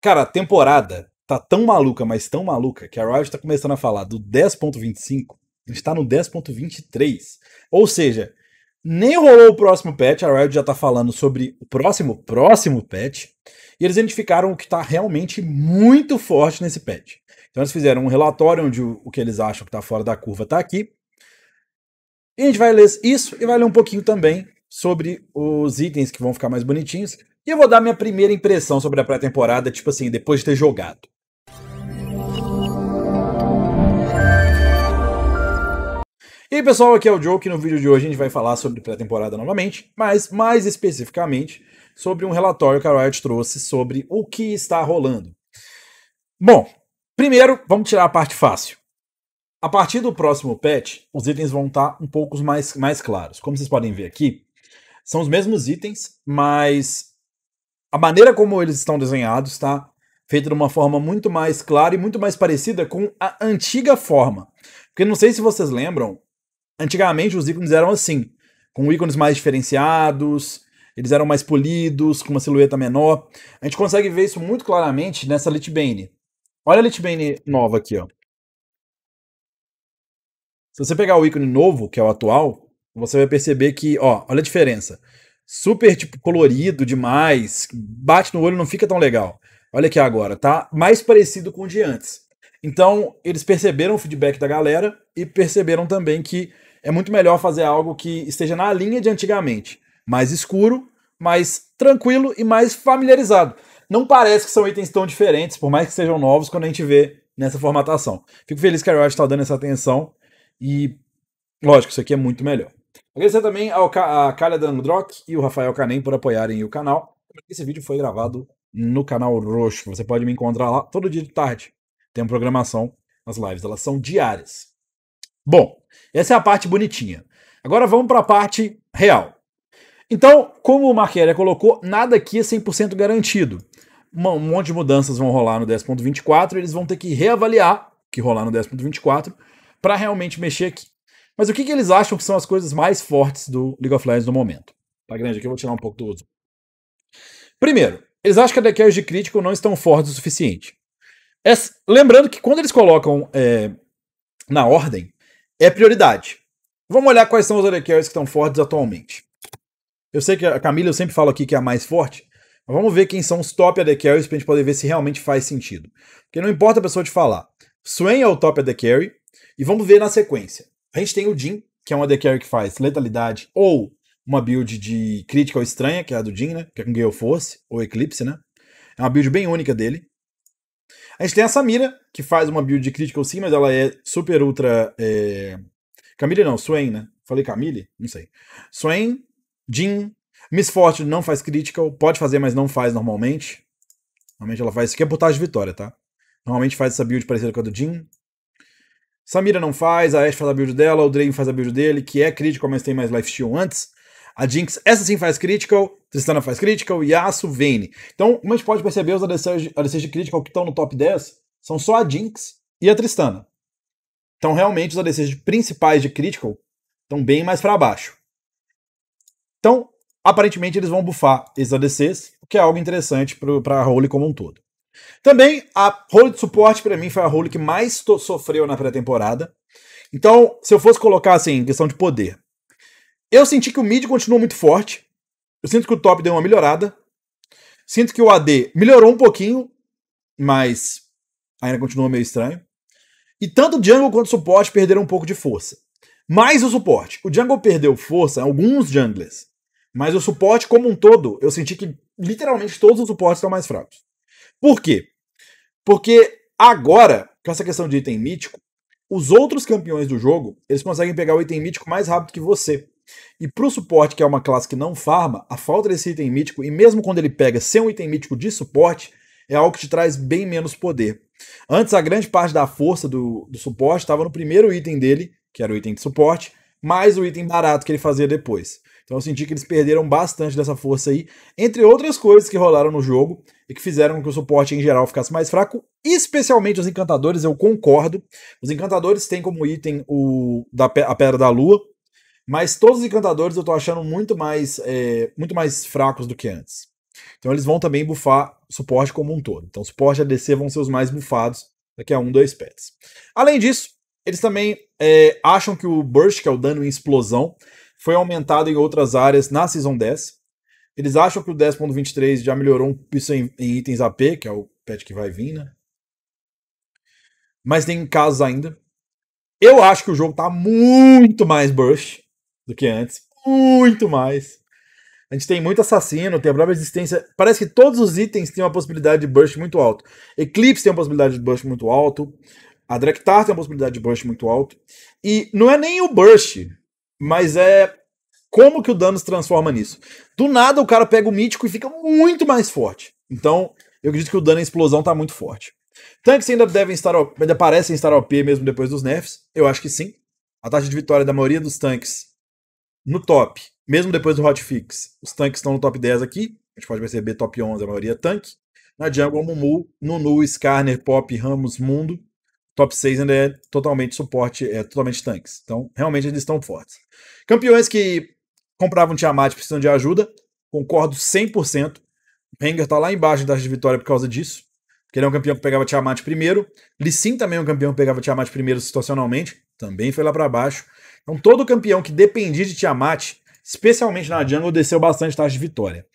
Cara, a temporada tá tão maluca, mas tão maluca, que a Riot tá começando a falar do 10.25, a gente tá no 10.23. Ou seja, nem rolou o próximo patch, a Riot já tá falando sobre o próximo, próximo patch, e eles identificaram o que tá realmente muito forte nesse patch. Então eles fizeram um relatório onde o, o que eles acham que tá fora da curva tá aqui. E a gente vai ler isso e vai ler um pouquinho também sobre os itens que vão ficar mais bonitinhos. E eu vou dar minha primeira impressão sobre a pré-temporada, tipo assim, depois de ter jogado. E aí pessoal, aqui é o Joe, que no vídeo de hoje a gente vai falar sobre pré-temporada novamente, mas mais especificamente sobre um relatório que a Riot trouxe sobre o que está rolando. Bom, primeiro vamos tirar a parte fácil. A partir do próximo patch, os itens vão estar tá um pouco mais, mais claros. Como vocês podem ver aqui, são os mesmos itens, mas a maneira como eles estão desenhados, tá? Feita de uma forma muito mais clara e muito mais parecida com a antiga forma. Porque não sei se vocês lembram, antigamente os ícones eram assim, com ícones mais diferenciados, eles eram mais polidos, com uma silhueta menor. A gente consegue ver isso muito claramente nessa Litbane. Olha a Litbane nova aqui, ó. Se você pegar o ícone novo, que é o atual, você vai perceber que, ó, olha a diferença super tipo colorido demais, bate no olho, não fica tão legal. Olha aqui agora, tá mais parecido com o de antes. Então, eles perceberam o feedback da galera e perceberam também que é muito melhor fazer algo que esteja na linha de antigamente, mais escuro, mais tranquilo e mais familiarizado. Não parece que são itens tão diferentes, por mais que sejam novos, quando a gente vê nessa formatação. Fico feliz que a Riot está dando essa atenção e, lógico, isso aqui é muito melhor. Agradecer também ao Ca a Kalia Drock e o Rafael Canem por apoiarem o canal. Esse vídeo foi gravado no canal Roxo. Você pode me encontrar lá todo dia de tarde. Tem programação, as lives elas são diárias. Bom, essa é a parte bonitinha. Agora vamos para a parte real. Então, como o Marqueira colocou, nada aqui é 100% garantido. Um monte de mudanças vão rolar no 10.24, eles vão ter que reavaliar que rolar no 10.24 para realmente mexer aqui. Mas o que, que eles acham que são as coisas mais fortes do League of Legends no momento? Tá grande aqui, eu vou tirar um pouco do uso. Primeiro, eles acham que a deckers de crítico não estão fortes o suficiente. Essa, é lembrando que quando eles colocam é, na ordem, é prioridade. Vamos olhar quais são os ADCs que estão fortes atualmente. Eu sei que a Camila eu sempre falo aqui que é a mais forte, mas vamos ver quem são os top AD carries pra gente poder ver se realmente faz sentido. Porque não importa a pessoa te falar. Swain é o top AD carry, e vamos ver na sequência. A gente tem o Jin, que é uma AD que faz letalidade ou uma build de Critical estranha, que é a do Jin, né? Que é com Gale Force, ou Eclipse, né? É uma build bem única dele. A gente tem a Samira, que faz uma build de Critical sim, mas ela é super ultra... É... Camille não, Swain, né? Falei Camille? Não sei. Swain, Jin, Miss Fortune não faz Critical, pode fazer, mas não faz normalmente. Normalmente ela faz... Isso aqui é botagem de vitória, tá? Normalmente faz essa build parecida com a do Jin. Samira não faz, a Ash faz a build dela, o Draven faz a build dele, que é critical, mas tem mais life steal antes. A Jinx, essa sim faz critical, Tristana faz critical, Yasuo, Vayne. Então, como a gente pode perceber, os ADCs, de critical que estão no top 10 são só a Jinx e a Tristana. Então, realmente, os ADCs principais de critical estão bem mais para baixo. Então, aparentemente, eles vão bufar esses ADCs, o que é algo interessante para a role como um todo. Também a role de suporte para mim foi a role que mais sofreu na pré-temporada. Então, se eu fosse colocar assim, questão de poder, eu senti que o mid continuou muito forte. Eu sinto que o top deu uma melhorada. Sinto que o AD melhorou um pouquinho, mas ainda continua meio estranho. E tanto o jungle quanto o suporte perderam um pouco de força. Mais o suporte. O jungle perdeu força, alguns junglers. Mas o suporte como um todo, eu senti que literalmente todos os suportes estão mais fracos. Por quê? Porque agora, com essa questão de item mítico, os outros campeões do jogo, eles conseguem pegar o item mítico mais rápido que você. E para o suporte, que é uma classe que não farma, a falta desse item mítico, e mesmo quando ele pega sem um item mítico de suporte, é algo que te traz bem menos poder. Antes, a grande parte da força do, do suporte estava no primeiro item dele, que era o item de suporte, mais o item barato que ele fazia depois. Então eu senti que eles perderam bastante dessa força aí, entre outras coisas que rolaram no jogo e que fizeram com que o suporte em geral ficasse mais fraco, especialmente os encantadores, eu concordo. Os encantadores têm como item o da a Pedra da Lua, mas todos os encantadores eu tô achando muito mais, é, muito mais fracos do que antes. Então eles vão também bufar suporte como um todo. Então suporte e ADC vão ser os mais bufados daqui a um, dois pets. Além disso, eles também é, acham que o Burst, que é o dano em explosão, foi aumentado em outras áreas na Season 10. Eles acham que o 10.23 já melhorou isso em, em, itens AP, que é o patch que vai vir, né? Mas tem casos ainda. Eu acho que o jogo tá muito mais burst do que antes. Muito mais. A gente tem muito assassino, tem a própria existência. Parece que todos os itens têm uma possibilidade de burst muito alto. Eclipse tem uma possibilidade de burst muito alto. A Drektar tem uma possibilidade de burst muito alto. E não é nem o burst mas é como que o dano se transforma nisso. Do nada o cara pega o mítico e fica muito mais forte. Então, eu acredito que o dano em explosão tá muito forte. Tanques ainda devem estar, ainda parecem estar OP mesmo depois dos nerfs. Eu acho que sim. A taxa de vitória da maioria dos tanques no top, mesmo depois do hotfix, os tanques estão no top 10 aqui. A gente pode perceber top 11, a maioria tanque. Na Jungle, Mumu, Nunu, Skarner, Pop, Ramos, Mundo top 6 ainda é totalmente suporte, é totalmente tanques. Então, realmente eles estão fortes. Campeões que compravam Tiamat precisam de ajuda, concordo 100%. Hanger tá lá embaixo da taxa de vitória por causa disso. Porque ele é um campeão que pegava Tiamat primeiro. Lissin também é um campeão que pegava Tiamat primeiro situacionalmente. Também foi lá para baixo. Então, todo campeão que dependia de Tiamat, especialmente na jungle, desceu bastante taxa de vitória.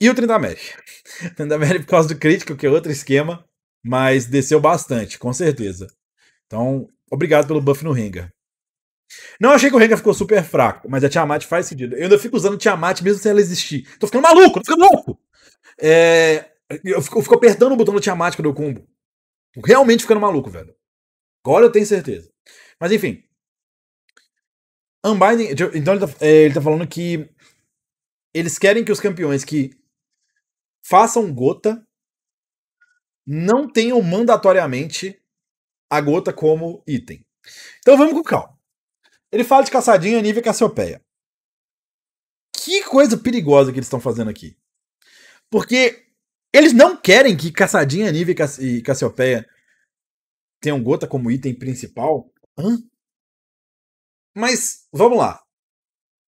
E o Trindamere? Trindamere por causa do crítico, que é outro esquema mas desceu bastante, com certeza. Então, obrigado pelo buff no Rengar. Não achei que o Rengar ficou super fraco, mas a Tiamat faz sentido. Eu ainda fico usando Tiamat mesmo sem ela existir. Tô ficando maluco, tô ficando louco! É, eu, fico, eu fico apertando o botão do Tiamat quando eu combo. Realmente ficando maluco, velho. Agora eu tenho certeza. Mas enfim. Unbinding. Então ele tá, é, ele tá falando que eles querem que os campeões que façam gota não tenham mandatoriamente a gota como item. Então vamos com calma. Ele fala de caçadinha nível Cassiopeia. Que coisa perigosa que eles estão fazendo aqui. Porque eles não querem que caçadinha nível e Cassiopeia tenham gota como item principal. Hã? Mas vamos lá.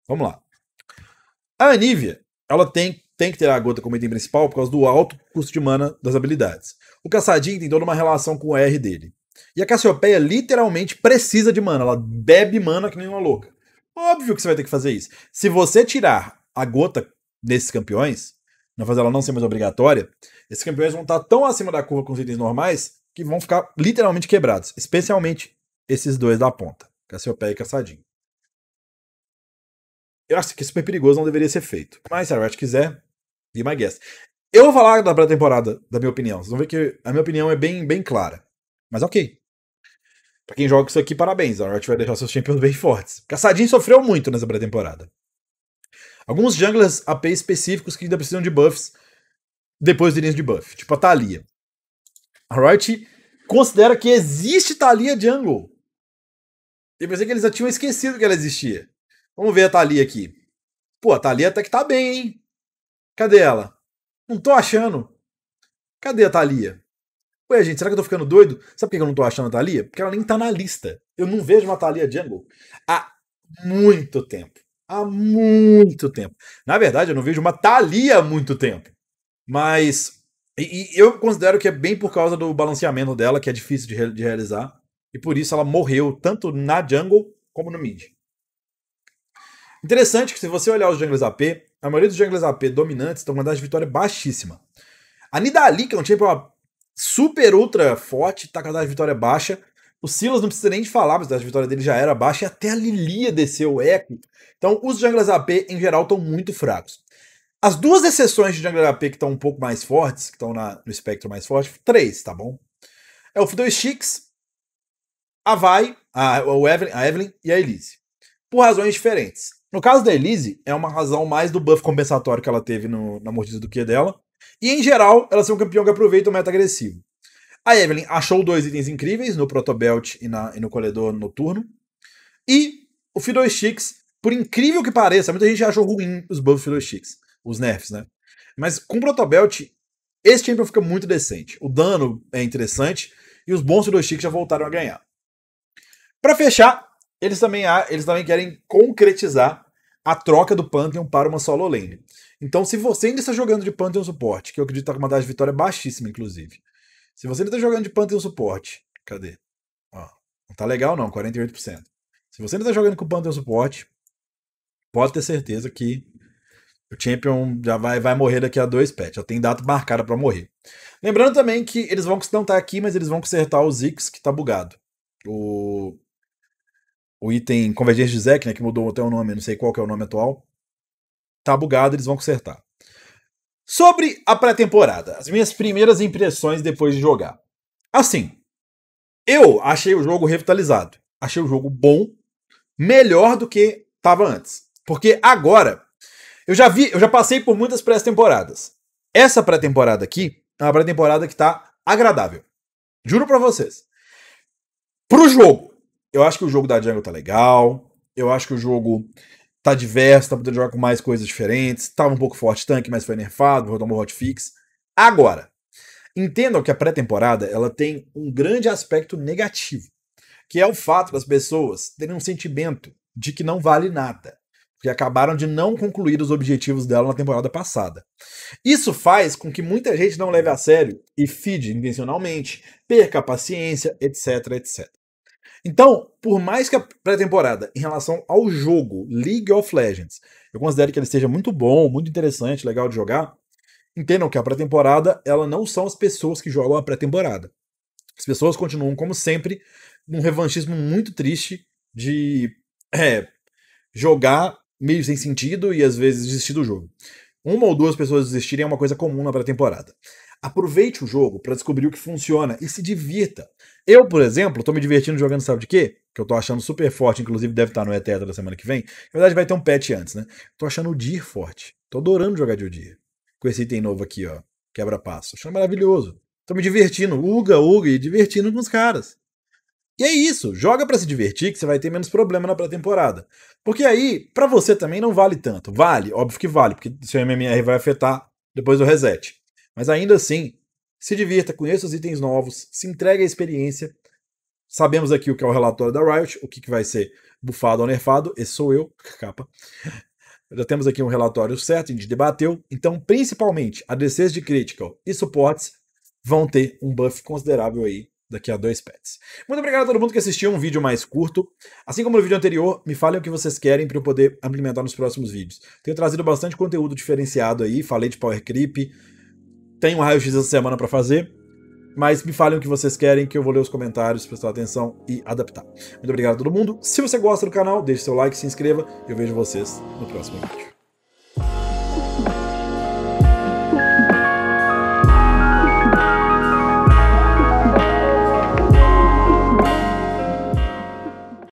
Vamos lá. A Anívia, ela tem tem que ter a gota como item principal por causa do alto custo de mana das habilidades. O Caçadinho tem toda uma relação com o R dele. E a Cassiopeia literalmente precisa de mana, ela bebe mana que nem uma louca. Óbvio que você vai ter que fazer isso. Se você tirar a gota desses campeões, não fazer ela não ser mais obrigatória, esses campeões vão estar tão acima da curva com os itens normais que vão ficar literalmente quebrados, especialmente esses dois da ponta, Cassiopeia e Caçadinho. Eu acho que é super perigoso, não deveria ser feito. Mas se a Riot quiser, Be My Guest. Eu vou falar da pré-temporada, da minha opinião. Vocês vão ver que a minha opinião é bem, bem clara. Mas ok. Pra quem joga isso aqui, parabéns. A Riot vai deixar seus champions bem fortes. Caçadinho sofreu muito nessa pré-temporada. Alguns junglers AP específicos que ainda precisam de buffs depois do início de buff. Tipo a Thalia. A Riot considera que existe Thalia Jungle. Eu pensei que eles já tinham esquecido que ela existia. Vamos ver a Thalia aqui. Pô, a Thalia até que tá bem, hein? Cadê ela? Não tô achando. Cadê a Thalia? Ué, gente, será que eu tô ficando doido? Sabe por que eu não tô achando a Thalia? Porque ela nem tá na lista. Eu não vejo uma Thalia Jungle há muito tempo. Há muito tempo. Na verdade, eu não vejo uma Thalia há muito tempo. Mas. E, e eu considero que é bem por causa do balanceamento dela, que é difícil de, re de realizar. E por isso ela morreu tanto na jungle como no mid. Interessante que se você olhar os junglers AP, a maioria dos junglers AP dominantes estão com uma de vitória baixíssima. A Nidali, que é um champion super ultra forte, tá com uma de vitória baixa. O Silas não precisa nem de falar, mas a vitória dele já era baixa e até a Lilia desceu o eco. Então, os junglers AP em geral estão muito fracos. As duas exceções de jungler AP que estão um pouco mais fortes, que estão no espectro mais forte, três, tá bom? É o Fiddlesticks, a Vai, a, a, Evelyn, a Evelyn e a Elise. Por razões diferentes. No caso da Elise, é uma razão mais do buff compensatório que ela teve no, na mordida do Q dela. E em geral, ela é um campeão que aproveita o meta agressivo. A Evelyn achou dois itens incríveis no Protobelt e, na, e no Colhedor Noturno. E o Fiddlesticks, por incrível que pareça, muita gente achou ruim os buffs Fiddlesticks, os nerfs, né? Mas com o Protobelt, esse champion fica muito decente. O dano é interessante e os bons Fiddlesticks já voltaram a ganhar. Para fechar, eles também, eles também querem concretizar a troca do Pantheon para uma solo lane. Então, se você ainda está jogando de Pantheon suporte, que eu acredito que está com uma das de vitória é baixíssima, inclusive. Se você ainda está jogando de Pantheon suporte, cadê? Ó, não tá legal não, 48%. Se você ainda está jogando com Pantheon suporte, pode ter certeza que o Champion já vai, vai morrer daqui a dois patches. Já tem data marcada para morrer. Lembrando também que eles vão não tá aqui, mas eles vão consertar o Zix que tá bugado. O o item Convergência de Zek, né, que mudou até o nome, não sei qual que é o nome atual, tá bugado, eles vão consertar. Sobre a pré-temporada, as minhas primeiras impressões depois de jogar. Assim, eu achei o jogo revitalizado. Achei o jogo bom, melhor do que estava antes. Porque agora, eu já vi, eu já passei por muitas pré-temporadas. Essa pré-temporada aqui é uma pré-temporada que tá agradável. Juro para vocês. Pro jogo, eu acho que o jogo da Jungle tá legal. Eu acho que o jogo tá diverso, tá podendo jogar com mais coisas diferentes. Tava um pouco forte tanque, mas foi nerfado, vou tomar um hotfix. Agora, entendam que a pré-temporada ela tem um grande aspecto negativo, que é o fato das pessoas terem um sentimento de que não vale nada, porque acabaram de não concluir os objetivos dela na temporada passada. Isso faz com que muita gente não leve a sério e feed intencionalmente, perca a paciência, etc, etc. Então, por mais que a pré-temporada, em relação ao jogo League of Legends, eu considero que ele seja muito bom, muito interessante, legal de jogar, entendam que a pré-temporada, ela não são as pessoas que jogam a pré-temporada. As pessoas continuam, como sempre, num revanchismo muito triste de é, jogar meio sem sentido e às vezes desistir do jogo. Uma ou duas pessoas desistirem é uma coisa comum na pré-temporada. Aproveite o jogo para descobrir o que funciona e se divirta. Eu, por exemplo, estou me divertindo jogando sabe de quê? Que eu estou achando super forte, inclusive deve estar tá no Etetra da semana que vem. Na verdade vai ter um patch antes, né? Estou achando o Dir forte. Estou adorando jogar de Odir. Com esse item novo aqui, ó. Quebra-passo. Achando maravilhoso. Estou me divertindo. Uga, uga e divertindo com os caras. E é isso, joga para se divertir que você vai ter menos problema na pré-temporada. Porque aí, para você também não vale tanto. Vale, óbvio que vale, porque seu MMR vai afetar depois do reset. Mas ainda assim, se divirta, conheça os itens novos, se entregue à experiência. Sabemos aqui o que é o relatório da Riot, o que, vai ser bufado ou nerfado. Esse sou eu, capa. Já temos aqui um relatório certo, a gente debateu. Então, principalmente, ADCs de Critical e suportes vão ter um buff considerável aí daqui a dois pets. Muito obrigado a todo mundo que assistiu um vídeo mais curto. Assim como no vídeo anterior, me falem o que vocês querem para eu poder implementar nos próximos vídeos. Tenho trazido bastante conteúdo diferenciado aí, falei de Power Creep, tenho um raio-x essa semana para fazer. Mas me falem o que vocês querem, que eu vou ler os comentários, prestar atenção e adaptar. Muito obrigado a todo mundo. Se você gosta do canal, deixe seu like, se inscreva. Eu vejo vocês no próximo vídeo.